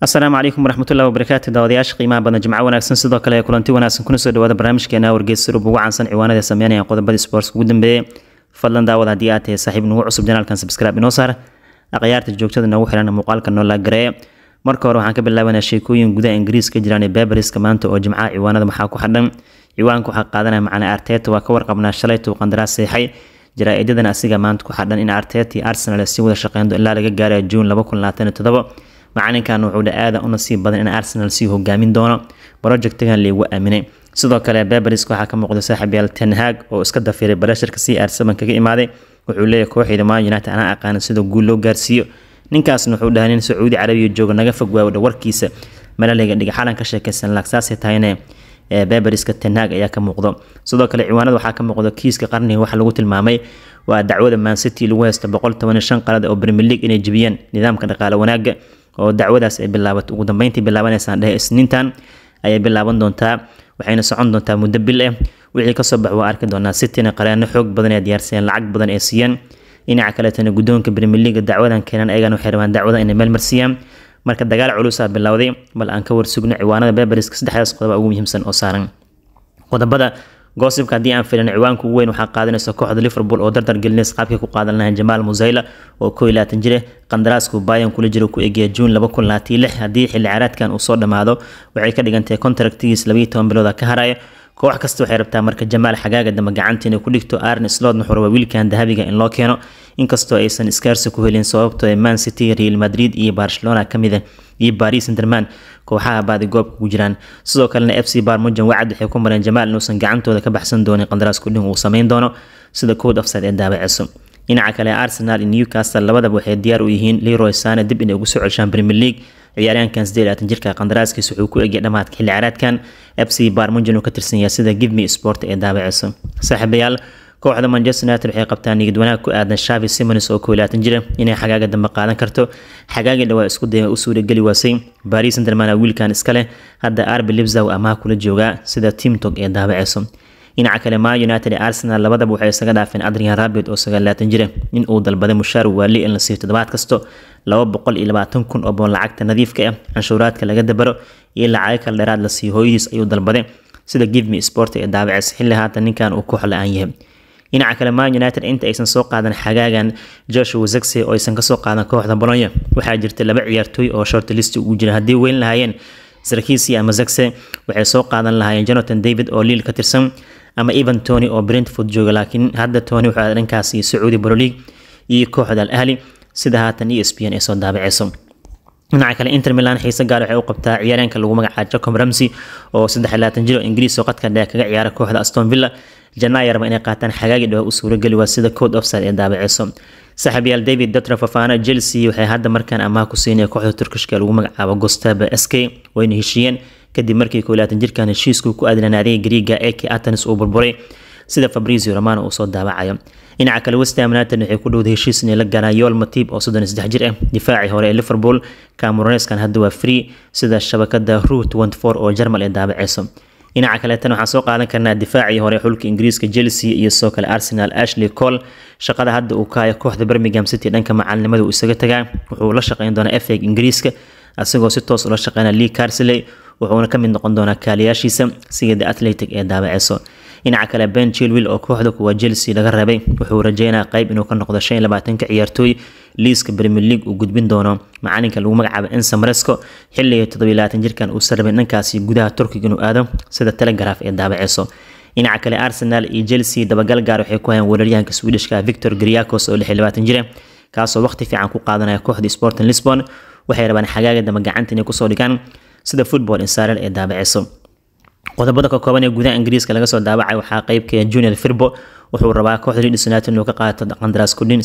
asalaamu calaykum waraxmatullahi wabarakaatu daawadayaasha qiimaha badan jimco wanaagsan sidoo kale kulanti wanaagsan kuna soo dhawaada barnaamijkeena wargeys surub ugu caansan ciwaanada sameynaya qodobadii sportska ugu dambeeyey fadlan daawad haddii aad tahay saaxiib nugu cusub janaalkan subscribe inoo saar akhyaarta joogtada noogu xiran muuqaalka noo laagareeya marka hore waxaan ka bilaabanaa sheekooyin gudaha ingiriis jiraan ee baberiska maanta oo jimcaha ciwaanada maxaa ku xadhan ciwaanka waxaa qaadanaya macana arteta waa ka warqabnaa shalay tuu qandaraas seexay jaraa asiga maanta ku xadhan in arteta iyo arsenal si wada shaqeynto ilaa laga gaarayo juun macalinkan wuxuu dha aada u nasiib badan in arsenal sii hogaamin doono projectigan laygu aaminay sidoo kale beberis waxaa ka muuqda saaxiib tenhag oo iska dafiray barashirka si arsaban kaga imaaday wuxuu leeyahy kooxayda man united anaa aqaana sida guul loo gaarsiiyo ninkaasna wuxuu dhahay nin sacuudi carabiya jooga naga fogwaawdha warkiisa malaliga dhigxalan ka sheekaysan laagsaasay tahayne eh, beberiska tenhag ayaa ka muuqdo sidoo kale ciwaanada waxaa ka muuqda kiiska qarniga waxa lagu tilmaamay waa dacwada mancity lagu haysta boqol toban iyo shan qalada oo brimier league inay jebiyeen nidaamka dhaqaale wanaagga oo dacwadaas ay bilaabato ugu dambeyntii bilaabanaysan dhehe isniintan ayay bilaaban doontaa waxayna socon doontaa muddo bil ah wixii kasoo bax waa arki doonaa cityna qareeno xoog badan ee diyaarsaneen lacag badan ee siiyeen dhinaca kaleetana guddoonka premier leaga dacwadan keenan ayagana waxay rabaan dacwada inay meel marsiiyaan marka dagaal culusaa bilowday bal aan ka warsugno ciwaanada beberisks dhexdaas qodoba ugu muhiimsan oo saaran qodobada gosibka haddii aan filin ciwaanka ugu weyn waxaa qaadanaysa kooxda liverpool oo dardar gelinaysa qaabkii ku qaadan lahayn jamaal musayla oo koo iyo jire qandaraasku bayan kula jiro ku egeya juun laba kun labaatan lix haddii xilli caraadkan uu soo dhammaado waxay ka dhigantahay contractigiis labaiyo toban bilooda ka haraya koox kasta waxay rabtaa marka jamaal xagaaga dambe gacanta inay ku dhigto arn slotna xurwa wiilkan dahabiga in loo keeno inkastoo aysan iskaarsi ku helin sababtoo ee ah man city real madrid iyo barcelona kamida ah iyo baris interman kooxaha baadigoobka ku jiraan sidoo kalena f c barmujan wacad waxay ku mareen jamaal inuusan gacantooda ka baxsan doonin qandaraas kudhin uu sameyn doono sida kood afsad ee daabaceso dhinaca kale arsenal iyo newcastle labadaba waxay diyaar u yihiin leroy sane dib inay ugu soo ceshaan premier league ciyaaryahankan sideedlaatan jirka qandaraaskiisa wuxuu ku egya dhammaadka xilli caraadkan f c barmujan uu ka tirsan yahay sida givme sport ee daabaceyso saaxiibayaal kooxda manchester united waxay qabtaan niyad wanaag ku aadan shavi simons oo kooilaatan jira inay xagaaga dambe qaadan karto xagaagii dhawaa isku daya u suurageli waasay baris sandermana wiilkan iska hadda arbi libzow amaah kula joogaa sida timtog ee daabaceyso dhinaca kale ma united arsenal labadaba waxay isaga dhaafeen adrian rabid oo sagaalaatan jira in uu dalbaday mushaar waali in la toddobaad kasto laba boqol iyo labaatan kun oo boon lacagta nadiifka ah canshuuraadka laga dabaro iyo lacago kale dheeraad la siiyo hooyadiis ayuu dalbaday sida givme sport ee daabaceysa xilli haatan ninkan uu ku xola aan yahay dhinaca kale man united inta aysan soo qaadan xagaagan joshua zagse oo aysan kasoo qaadan kooxda bolonya waxaa jirta laba ciyaartooy oo shortlist ugu jira haddii weyn lahaayeen sarkisi ama zagse waxay soo qaadan lahaayeen jonathan david oo liil ka tirsan ama evan tony oo brentford jooga laakiin hadda tony wuxuu dhankaasi sacuudi broliig iyo kooxda al sida haatan e s p n ay soo daabaceyso dhinaca kale inter milan xiise gaar ah waxay u qabtaa ciyaaryaanka lagu magacaabo jacom ramsey oo saddex jir oo ingiriis oo qadka dheer kaga ciyaara kooxda aston villa janaayarba inay qaataan xagaagii dhawa u suurageli waa sida code ofside ee daabaceyso saaxiibyaal david datra fafana chelsea waxay hadda markaan amaah ku siinaya kooxda turkishka lagu magacaabo gostaba sk wayna heshiiyeen kadib markii kooaatan jirkan heshiisku ku aadnanaadayay griiga ek atanis uu burburay sida fabrizio romano uu soo daawacayo dhinaca kale westham united waxay ku dhowday heshiis inay la galaan yool matib oo soddon saddex jir ah difaacii hore ee liverpool kamuroneskan hadda waa free sida shabakada rue twenty four oo jarmal ee daabaceyso dhinaca kaleetana waxaan soo qaadan karnaa difaacii hore xulka ingiriiska chelsea iyo sidoo kale arsenal ashley cole shaqada hadda uu ka hayo kooxda birmingham city dhanka macalinimada uu isaga tagaa wuxuu la shaqeyn doonaa f ingiriiska asagoo si toos ah ula shaqeynaa lee carsley wuxuuna ka mid noqon doonaa kaaliyaashiisa sida the atletic ee daabaceyso dhinaca kale ben jilwil oo kooxda kuwa chelsea laga rabay wuxuu rajeynaa qayb inuu ka noqdo shan labaatanka ciyaartooy liiska premier league uu gudbin doono macalinka lagu magacaabo ensamresco xilliga toddobiyo labaatan jirkan uusan rabin dhankaasi gudaha turkiga inuu aado sida telegraf ee daabaceyso dhinaca kale arsenal iyo chelsea dabagal gaar waxay ku hayaan weeraryahanka swidishka victor griakos oo lix labaatan jira kaasoo waqti fiican ku qaadanaya kooxda sporting lisbon waxay rabaan xagaaga dama gacanta inay kusoo dhigaan sida football insaareer ay daabiciso qodobada ka kooban ee gudaha ingiriiska laga soo daabacay waxaa qeybka ah junior firbo wuxuu rabaa kooxda lidis united inuu ka qaato qandaraas kudhin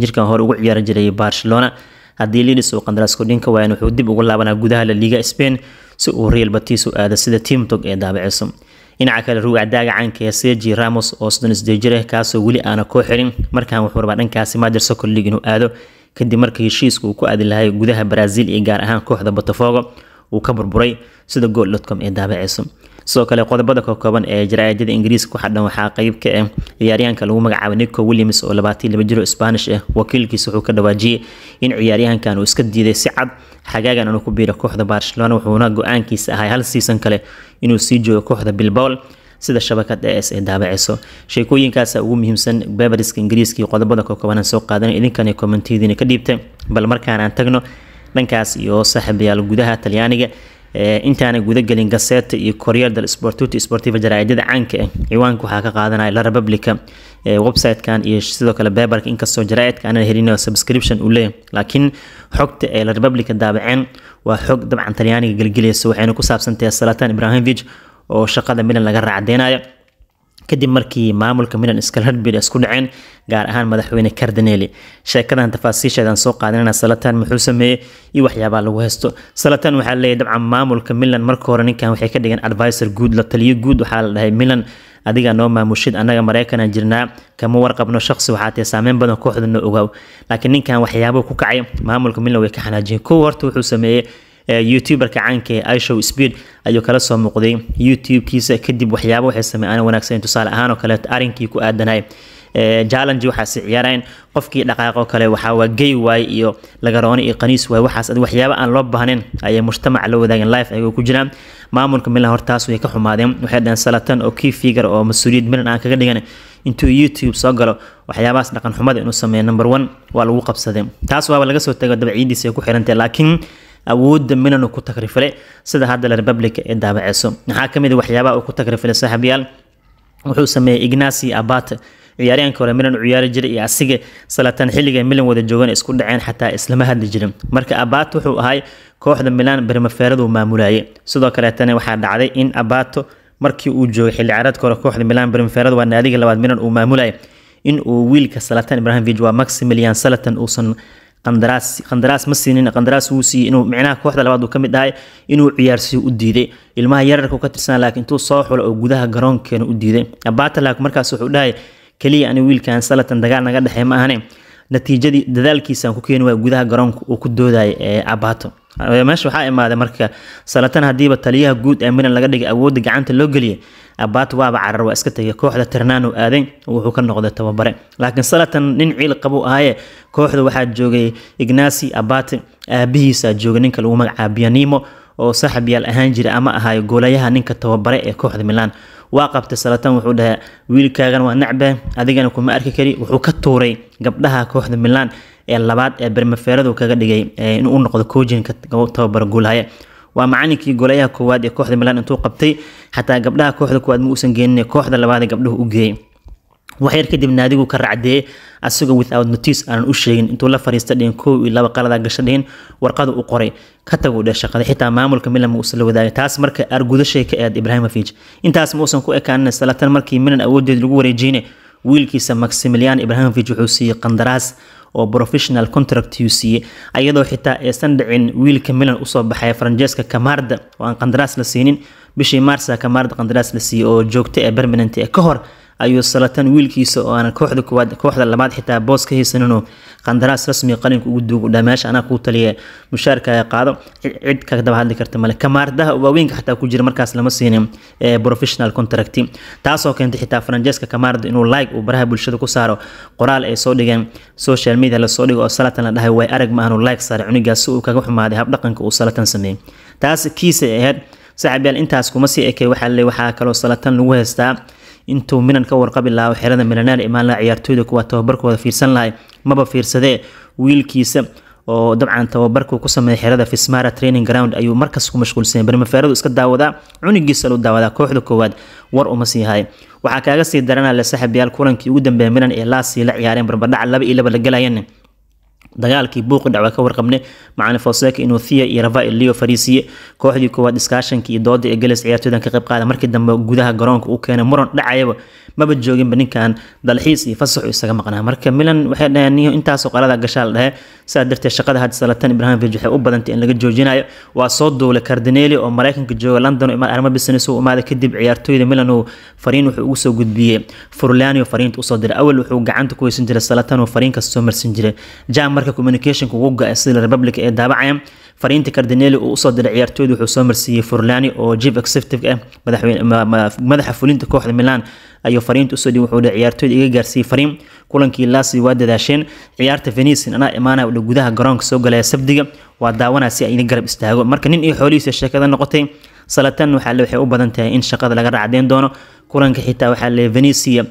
jirkan hore ugu ciyaari jiray barcelona haddii lidis uu qandaraas kudhin ka waayan wuxuu dib ugu laabanaa gudaha la liiga spain si uu real batis u aado sida tiimtog ee daabiciso dhinaca kale ruwacdaaga caanka seji ramos oo jir ah kaasoo weli aana koo xirin markan wuxuu rabaa dhankaasi majer socor league inuu aado kadib markii heshiiska uu ku aadi lahay gudaha brazil iyo gaar ahaan kooxda botafogo uu ka burburay sida goolcom ee daabaceyso sidoo kale qodobada kokooban ee jaraa'idada ingiriiska waxaa dhan waxaa qayb ka ah ciyaaryahanka lagu magacaabay nico williams oo labaatan laba jiro isbaanish ah wakiilkiisa wuxuu ka dhawaajiyey in ciyaaryahankan uu iska diiday si cad xagaagan inuu ku biiro kooxda barcelona wuxuuna go-aankiisa ahay hal siisan kale inuu sii joogo kooxda bilbol sida shabakada es ee daabaceyso sheekooyinkaasa ugu muhiimsan beebariska ingiriiskii qodobada kokooban aan soo qaadan idinkana kommentiyadiina ka dhiibtay bal markaan aan tagno dhankaas iyo saaxiibayaal gudaha talyaaniga intaana gudagelin gaseta iyo koryer del sportuti sportiva jaraaidada caanka ah ciwaanka waxaa ka qaadanaya la republica websitekan iyo sidoo kale beberka inkastoo jaraaidka aanan helin subscription uu leeyahay laakiin xogta ee la republica daabaceen waa xog dabcan talyaaniga gelgelaysa waxayna ku saabsantahay salatan ibrahimovic oo shaqada milan laga raacdeenayo kadib markii maamulka milan iska hadbid isku dhaceen gaar ahaan madaxweyne cardaneli sheekadan tafaasiisheedaan soo qaadanana salatan muxuu sameeyey iyo waxyaabaa lagu haysto salatan waxaa leeyahy dabcan maamulka milan marka hore ninkan waxay ka dhigeen advisor guud la taliyo guud waxaa la dhahay milan adiga noo maamushid annaga mareykanaan jirnaa kama warqabno shaqsi waxaatee saameyn badan kooxda noo laakiin ninkan waxyaabuu ku kacay maamulka milan way ka xanaajiyeen kow horta wuxuu sameeyey youtuberka caankae ishow speed ayuu kala soo muuqday youtube kadib waxyaaba waxay sameeyaan wanaagsan tusaale ahaan oo kale arinkii ku aadanay challenge waxaasi ciyaareen qofkii dhaqaaqoo kale waxaa waa gay waay iyo lagarooni iyo qaniis waay waxaas waxyaaba aan loo baahnayn ayay mujtamaca la wadaageen life ayagoo ku jiraan maamulka milan hortaas way ka xumaadeen waxay dhaheen salatan oo key figure oo mas-uuliyad milan aan kaga dhigan intuu youtube soo galo waxyaabahaas dhaqan xumada inuu sameeyo number one waa lagu qabsaday taas waaba laga soo tago dabciidiisa ay ku xirantay laakiin awooda milan ku takrifilay sida hadda la republica ee daabaceyso maxaa kamid ah waxyaabaha uu ku takrifilay saaxiibyaal wuxuu sameeyey ignasi abate ciyaaryahankii hore milan u ciyaari jiray iyo asiga salatan xilliga milan wada joogan isku dhaceen xataa islama hadli jirin marka abato wuxuu ahay kooxda milan bermaferadu maamulaayay sidoo kaleetana waxaa dhacday in abato markii uu joogay xilli ciyaareedka hore kooxda milan bermaferadu waa naadiga labaad milan uu maamulayay in uu wiilka salatan ibrahimovic waa maximilian salatan uusan qandaraas qandaraas ma siinin qandaraas wuu siiyey inuu micnaha kooxda labaad uu ka mid ahay inuu ciyaarsiyo u diiday ilmaha yararka ka tirsanaa laakiin intuu soo xulo oo gudaha garoonkeena u diiday abatalaak markaas wuxuu dhahay keliya ani wiilkan salatan dagaal naga dhexey ma ahane natiijadii dadaalkiisaan ku keeni waaya gudaha garoonka uu ku doodaya ee abato meesha waxaa imaaday marka salatan hadiiba taliyaha guud ee milan laga dhigay awooda gacanta loo geliyay abaat waaba carar waa iska tegay kooxda tirnaanu aaday wuxuu ka noqday tababare laakiin salatan nin ciil qabuu ahaye kooxda waxaa joogay ignasi abate aabihiisa joogay ninka lagu magacaa bianimo oo saaxibyaal ahaan jira ama ahayo goolayaha ninka tababare ee kooxda milaan waa qabtay salatan wuxuu dhahaa wiilkaagan waa nacbe adigana kuma arki kari wuxuu ka tuuray gabdhaha kooxda milaan ee labaad ee bermeferadu kaga dhigay inuu u noqdo koojinka tababara guulhaye waa macalinkii golayaha koowaad ee kooxda milan intuu qabtay xataa gabdhaha kooxda koowaad ma uusan geenin kooxda labaad ee gabdhuhu u geeyey waxyar kadib naadigu ka racdeeyey asagoo without notice aanan u sheegin intuu la fariista dhihin kow iyo laba qaladaa gasho dhihin warqadu u qoray ka taguu dhe shaqada xitaa maamulka milan ma uusan la wadaagay taas marka argudashay ka eed ibrahimovich intaas ma uusan ku ekaanin salatan markii milan awoodeed lagu wareejiyeyne wiilkiisa maximilian ibrahimovich wuxuu siiyey qandaraas oo professional contract uu siiyey ayadoo xitaa aysan dhicin wiilka milan usoo baxay faranjeska kamarda oo aan qandaraas la siinin bishii maarsa kamarda qandaraas la siiyey oo joogta ee bermanent ee ka hor ayuu salatan wiilkiisa oo aanan kooxda koowaad kooxda labaad xitaa boos ka haysaninoo qandaraas rasmi qalinka ugu duugu dhaa meesha anaa kuu taliya mushaarkaaga qaado cid ka daba hadli karta male kamaardaha waaweynka xataa ku jira markaas lama siinin professional contract taasoo keentay xitaa franjeska kamaarda inuu like uu baraha bulshada ku saaro qoraal ay soo dhigeen social media lasoo dhigo oo salatan la dhahay way arag ma like saare cunigaas si uu kaga xumaaday habdhaqanka uu salatan sameeyey taas kiisa ahayd saxaabyaal intaas kuma sii ekay waxaa le waxaa kaloo salatan lagu haystaa intuu milan ka warqabi lahaa xerada milaneer imaan laha ciyaartooyda kuwaa tababarkooda fiirsan lahay maba fiirsadee wiilkiisa oo dabcan tababarku ku sameeyay xerada Fismara training ground ayuu markaas ku mashquulsan yahay iska daawadaa cunigiisa loo daawadaa kooxda koowaad war uma sii haay waxa kaaga sii daranaa la kulankii ugu dambeeyay Milan ee Lazio la ciyaareen barbadhac 2 iyo 2 la galayeen dagaalkii buuqidhac waa ka warqabne macalin foseka inuu thia iyo ravail leo fariisiye kooxdii koowaad iskaashankii iyo dooda ee gelis ciyaartooydan ka qayb qaada markii dambe gudaha garoonka uu keenay muran dhacayaba maba jooginba ninkan dalxiis iyo fasaxu isaga maqnaa marka milan waxay dhaheen niyo intaasoo qalada gashaal dhahe sidaa darteed shaqada hadda salatan ibrahimovic waxay u badantay in laga joojinayo waa soo duulay cardineli oo maraykanka jooga london arrimo business uu imaada kadib ciyaartooyda milan uu fariin wuxuu ugu soo gudbiyey furlanio fariinta usoo diray awal wuxuu gacanta ku heysan jiray salatan uu fariin soo marsin jiray marka communicationka woga sida republic ee daabacaya fariinta cardinelli uu usoo diray ciyaartooyda wuxuu soo marsiiyey furlani oo jib executive ah madaxa fulinta kooxda milan ayuu fariinta usoo dhigay wuxuu ciyaartooyda iga gaarsiiyey fariin kulankii laasi waa dadaasheen ciyaarta venician anaa imaanaya udha gudaha garoonka soo galaya sabdiga waa daawanaya si ayna garab istaago marka nin iyo xoolihiisa sheekada noqotay salatan waxaa le waxay u badan tahay in shaqada laga raacdeen doono kulanka xitaa waxaa le venecia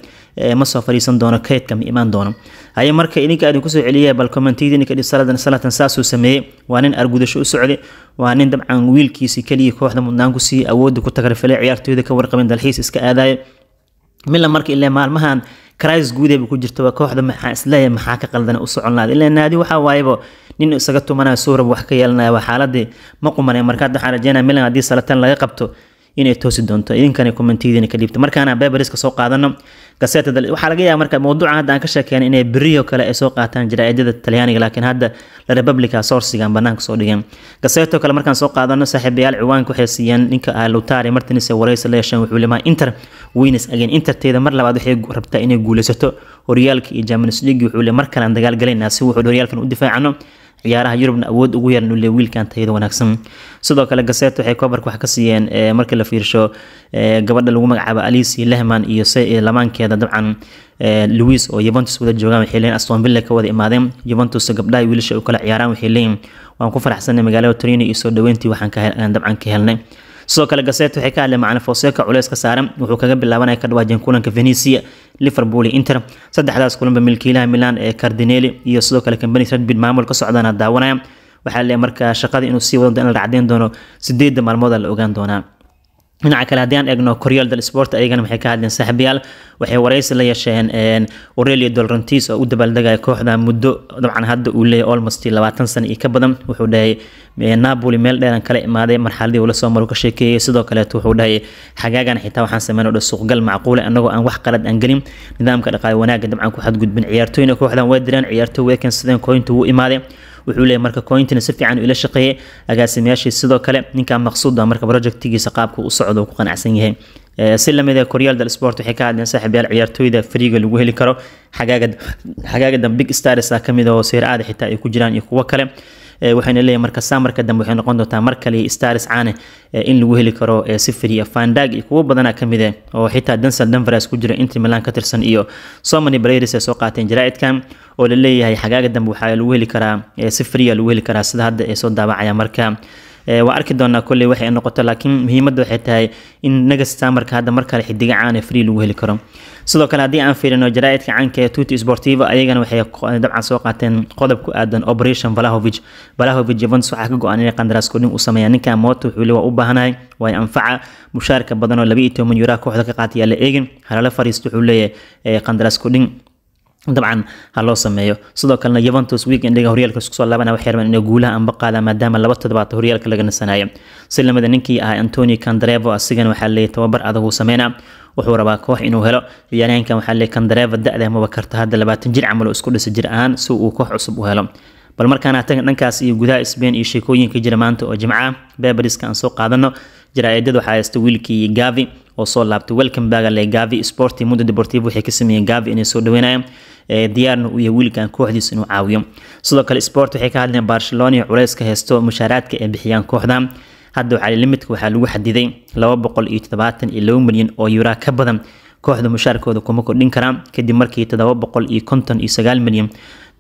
masoo fadhiisan doono kaydka ma imaan doono haye marka idinka idinku soo celiyay bal commentaydinka saladan salatan saasuu sameeyey waa nin argudasho u socday waa nin dabcan wiilkiisi keliya kooxda mudnaan ku awoodda ku tagarfalay ciyaartooyda ka warqabin dalxiis iska aadaya mila marka ilaa maalmahan kris guudeyba ku jirta waa kooxda maxaa isleeya maxaa ka qaldana u soconlaada ilaa naadi waxaa waayaba nin isaga tumanaya suurab wax ka yeelanaya waa xaaladii ma qumanay markaad waxaan rajeynaya milan haddii salatan laga qabto inay toosi doonto idinkana kommentiyadiina ka dhiibta markaan beberiska soo qaadano gaseetada waxaa laga yaaba marka mawduuca hadda aan ka sheekeen inay beriyo kale ay soo qaataan jaraa'idada talyaaniga laakiin hadda la republica sourcigan banaanka soo dhigeen gaseeto kale markaan soo qaadano saaxiibayaal ciwaanka waxay siiyeen ninka ah lutari martins ee la yeesheen wuxuu limaha inter winners again interteeda mar labaad waxay rabtaa inay guulaysato horyaalka iyo champions league wuxuu le mar kale aan dagaalgalaynaa si wuxuu horyaalkan u difaacano ciyaaraha yurubna awood ugu yaran ule wiilkan tayada wanaagsan sidoo kale gaseet waxay kobarka wax ka siiyeen eh, markii la fiirsho eh, gabadha lagu magacaabo alisi lehman iyo lamaankeeda dabcan eh, luis oo yuventus wada joogaan waxay leeyiin aston ka wada imaadeen yuventus gabdhaha wiilasha u kala ciyaaraan waxay leeyiin waan ku faraxsanay magaalada torino iyo soo dhaweyntii waxaan dabcan ka helnay sidoo kale gaset waxay ka hadleen macalin foseka culeyska saaran wuxuu kaga bilaabanaya ka dhawaajan kulanka venecia liverpool iyo inter saddexdaas kulanba milkiilaha milan ee cardineli iyo sidoo kale combanis redbid maamul ka socdaana daawanaya waxaa lee markaa shaqadii inuu sii wado in la racdeyn doono sideedda maalmooda la ogaan doonaa dhinaca kale haddii aan eegno koryaal dal sport ayagana waxay ka hadleen saaxiibayaal waxay waraysi la yeesheen Aurelio Dorantis oo u dabaaldegaya kooxda muddo dabcan hadda uu leeyahay almost 20 sano iyo ka badan wuxuu dhahay Napoli meel dheeran kala imaaday marxaladii uu soo maro ka sheekeeyay sidoo kale wuxuu dhahay xagaagan xitaa waxaan sameeynaa suuqgal macquul ah aan wax qalad aan gelin nidaamka dhaqaale wanaagga dabcan ku xadgudbin ciyaartoyna kooxdan way direen ciyaartoy way sideen koyntu u imaaday wuxuu leeyahay marka cointina si fiican ila shaqeeye agaasimayaashii sidoo kale ninka maqsuud ah marka projectigiisa qaabku u socdo ku qanacsan yahay si lamid ah koryaal dal sport waxay ka hadleen saaxiibayaal ciyaartooyda fariiga lagu heli karo xagaaga xagaaga dan big stars ah kamid ah oo seyr aada xitaa ay ku jiraan iyo kuwo kale Eh, waxayna leeyahay marka saamarka dambe waxay noqon doontaa mar kale staris caane eh, in lagu heli karo eh, si free fandag iyo kuwo badanaa ka mid ah oo xitaa Denzel Dumfries ku jira Inter Milan ka tirsan iyo somany many ay soo qaateen jaraa'idkan oo la leeyahay xagaaga dambe waxaa lagu heli karaa si free lagu heli karaa sida hadda ay soo daabacayaan marka Eh, waa arki doonaa kolley waxay noqoto laakiin muhiimadda waxay tahay in negastaa marka hadda mar kale xidiga caane free lagu heli karo sidoo kale haddii aan fiirino jaraa'idka caanka ee tuti sportivo ayagana waxay dabcan soo qaateen qodob ku aadan operation valahovic valahovic juventus waxaa ka go-an inay qandaraas kordhin u sameeyaan ninka amoto wuxuu le waa u baahanahay way anfaca mushaarka badan oo laba iyo toban yuuraha kooxda ka qaataya la eegin halala fariisto wuxuu leeyahay eh, qandaraas kordhin dabcan ha loo sameeyo sidoo kalena yuventus weekendhiga horyaalka isku soo laabanaya waxay rabaan inay guulaha anba qaadaan maadaama laba toddobaad horyaalka laga nasanayo si lamida ninkii ah antoni candarevo asigana waxaa leeyahy tababar adag uu sameynaa wuxuu rabaa koox inuu helo ciyaaryahankan waxaa leeyahy candarevo da-da mubakarta hadda labaatan jir camal oo isku dhisa jir ahaan si uu koox cusub u helo bal markaana taga dhankaas iyo gudaha sbain iyo sheekooyinka jira maanta oo jimca beberiska aan soo qaadano jaraa'idada waxaa haysta wiilkii gavi oo soo laabtay welcome back ale Gavi Sporti Mundo Deportivo waxay ka sameeyeen Gavi inay soo dhaweynayaan diyaarna uu yahay wiilkan kooxdiisa inuu caawiyo sidoo kale Sport waxay ka hadleen Barcelona culayska haysto mushaaraadka ay bixiyaan kooxdan hadda waxaa limidka waxaa lagu xadiday 272 milyan oo euro ka badan kooxda mushaarkooda kuma kordhin karaan kadib markii 759 milyan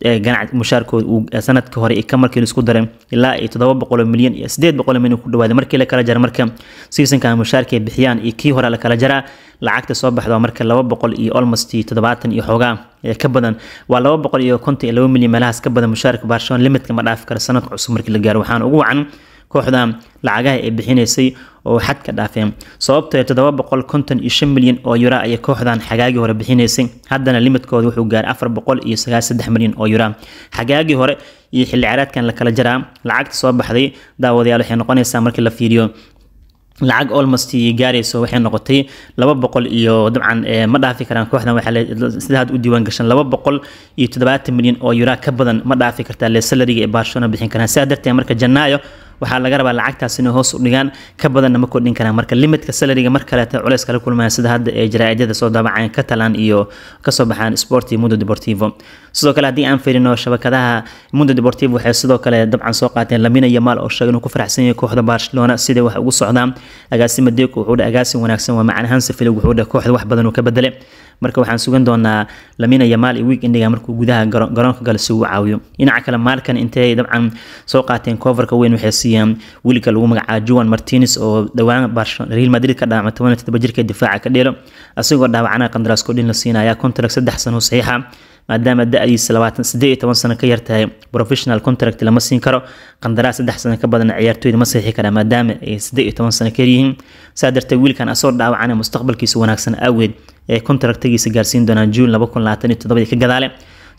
mushaarkooda sanadka hore markii laisku daray ilaa iyo toddoba boqoloo milyan iyo sideed boqoloo milyan ku dhawaada markii la kala jara marka seasonkan mushaarkay bixiyaan iyo kii hore la kala jaraa lacagta soo baxda marka laba boqol iyo almost toddobaatan iyo xoogaa ka badan waa laba boqol iyo konton iyo laba milyan meelahaas ka badan mushaarka barshon limitka ma dhaafi karo sanadka cusub markii la gaaro waxaan ugu wacan kooxdan lacagaha ay bixinaysay oo xadka dhaafeen sababtoo ah toddoba boqol konton iyo shan milyan oo yura ayay kooxdan xagaagii hore bixinaysay haddana limadkooda wuxuu gaaray afar boqol iyo sagaasaddex milyan oo yura xagaagii hore iyo xilli caraadkan la kala jaraa lacagta soo baxday daawadayaal waxay noqonaysaa markii la fiiriyo lacag olmost gaarayso waxay noqotay laba boqol iyo dabcan ma dhaafi karaan kooxdan waasidaad u diiwaan gashan laba boqol iyo toddobaatan milyan oo yura ka badan ma dhaafi kartaa le ee barcelona bixin karaan sidaa darteed marka janaayo waxaa laga rabaa lacagtaas inay hoos u dhigaan ka badanna ma kordhin karaan marka limitka salariga mar kaleeta culeys kala kulmaya sida hadda ee jaraa'idada soo daabacaan catalan iyo kasoo baxaan sporti mundo deportivo sidoo kale haddii aan fiirino shabakadaha mundo deportivo waxay sidoo kale dabcan soo qaateen lamina yamaal oo sheegay inuu ku faraxsan yahay kooxda barcelona siday wax ugu socdaan agaasimo deeko wuxuu dheh agaasin wanaagsan waa macaan wuxuu dheh kooxda wax badan uu ka bedelay marka waxaan sugan doonaa lamina yamaal iyo wiig indhiga markuu gudaha garoonka galo si uu caawiyo dhinaca kale maalkan intay dabcan soo qaateen coverka weyn waxay siiyeen wilka lagu magacaa juan martinis oo dhowaan real madrid ka dhaawacmay toban iyo toddoba jirka difaaca ka dheelo asigoo dhaawacana qandaraaskoodhin la siinaya contract saddex sano saxiixa maadaama da-diisa labaatan siddeed iyo toban sano ka yartahay professional contract lama siin karo qandaraas saddex sano ka badan ciyaartooyda ma saxiixi karaa maadaama ay siddeed iyo toban sano ka yaryihiin saa darteed wiilkan asoo dhaawacana mustaqbalkiisa wanaagsan aaweed ee contractagiisa gaarsiin doonaa juun laba kun labaatan iyo toddobadii ka gadaale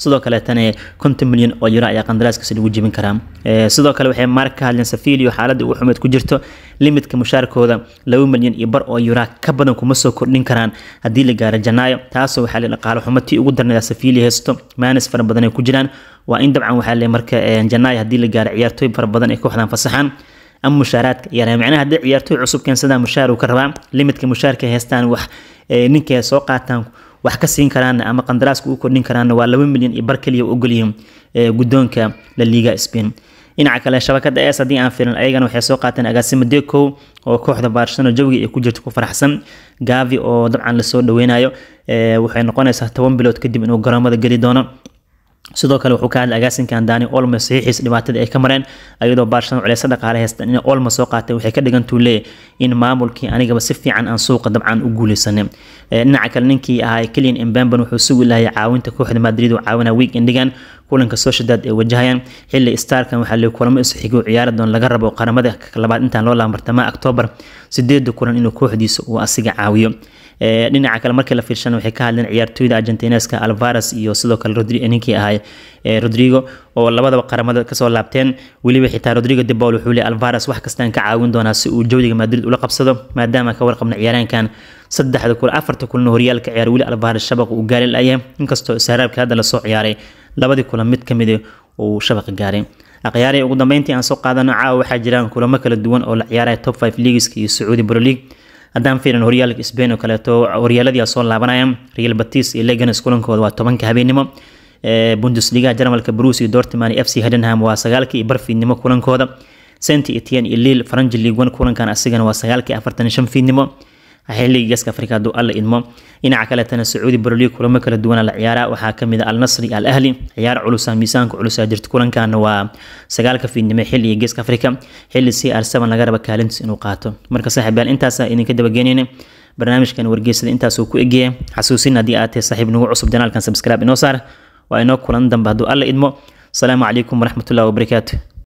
sidoo kaleetana konton milyan oo yuro ayaa qandaraaskaasi lagu jebin karaa eh, sidoo kale waxay maarka hadleen safiliyo xaaladda ugu xumeed ku jirto limidka mushaarkooda laba milyan iyo bar oo yura ka badan kuma soo kordhin karaan haddii la gaaro janaayo taasoo waxaa la xumo tii ugu darnada safiliya haysto maanis fara badan ay ku jiraan waa in dabcan waxaa le marka eh, janaayo haddii la gaaro ciyaartooy fara badan ay kooxdan fasaxaan ama mushaaraadka yar macnaha haddii ciyaartooy cusub keensadaan mushaar uu ka rabaa limidka mushaarka haystaan wax eh, ninkay soo qaataan wax ka siin karaan ama qandaraaska u kordhin karaan waa laba milyan iyo bar keliya ogolyihiin gudoonka la liiga spain dhinaca kale shabakada es haddii aan firin ayagana waxay soo qaateen agaasimo dekow oo kooxda baarshano jawiga ay ku jirto ku faraxsan gavi oo dabcan lasoo dhaweynayo waxay noqonaysaa toban bilood kadib inuu garoomada geli doono sidoo kale wuxuu ka hadlay agaasinkan daani olmo saxiixiis dhibaatada ay ka mareen ayadoo baashan culeysa dhaqaale ah haystaan in olmo soo qaatay waxay ka dhigan in maamulkii anigaba si fiican aan suuqa dabcan u guuleysanin eh, dhinaca kale ninkii ahaa keliyan embemban wuxuu sugi lahay caawinta kooxda madrid oo caawinaa week indigan kulanka soo shadaad wajahayaan xilli starkan waxaa lii kulamo isu xigoo doon laga rabo qaramada labaad intaan loo laabartamaa oktoobar sideeda kulan inuu kooxdiisa uu asiga caawiyo Eh, dhinaca kale markii la fiirsan waxay ka hadleen ciyaartooyda argentineska alvares iyo sidoo kale ninkii ahaa eh, rodrigo oo labadaba qaramada kasoo laabteen weliba xitaa rodrigo de paul wuxuu leey alvares wax kastaan ka caawin doonaa si uu jawdiga madrid ula qabsado maadaama ka warqabna ciyaaraankan saddexda kul afarta kulna horyaalka ciyaar weli alvares shabaq uu gaari la inkastoo israaraabka hadda lasoo ciyaaray labadii kulan mid ka uu shabaqa gaaray akhyaaraya ugu dambeyntii aan soo qaadano caawa waxaa jiraan kulamo kala duwan oo la ciyaaray top five leagueska iyo sacuudi broliague haddaan fiirin horyaalka sbain oo kaleeto horyaaladii soo laabanayaan real batis iyo leganes kulankooda waa tobanka habeenimo bundesliga jarmalka bruce iyo dortman iyo f c hedenham waa sagaalka iyo barfiidnimo kulankooda saint etienne iyo lille faranji league kulankan asigana waa sagaalka iyo afartan shan fiidnimo xilligii geeska afrika hadduu alla idmo dhinaca kaletana sacuudi barolii kulamo kala duwana la ciyaara waxaa kamid ah alnasri al ahli ciyaar culusa ah, miisaanka culusaa ah, jirta kulankaana waa sagaalka fiidnimo xilligii geeska afrika xilli c r seven laga raba inuu qaato marka saaxiibayaal intaasa ah idinka dabageynayna barnaamijkan wargeysada intaasuu ku egyeya xasuusin haddii aad saaxiib nagu cusub janaalkan subscribe inoo saar waa inoo kulan dambe hadduu alla idmo asalaamu calaykum waraxmatullahi wabarakaatu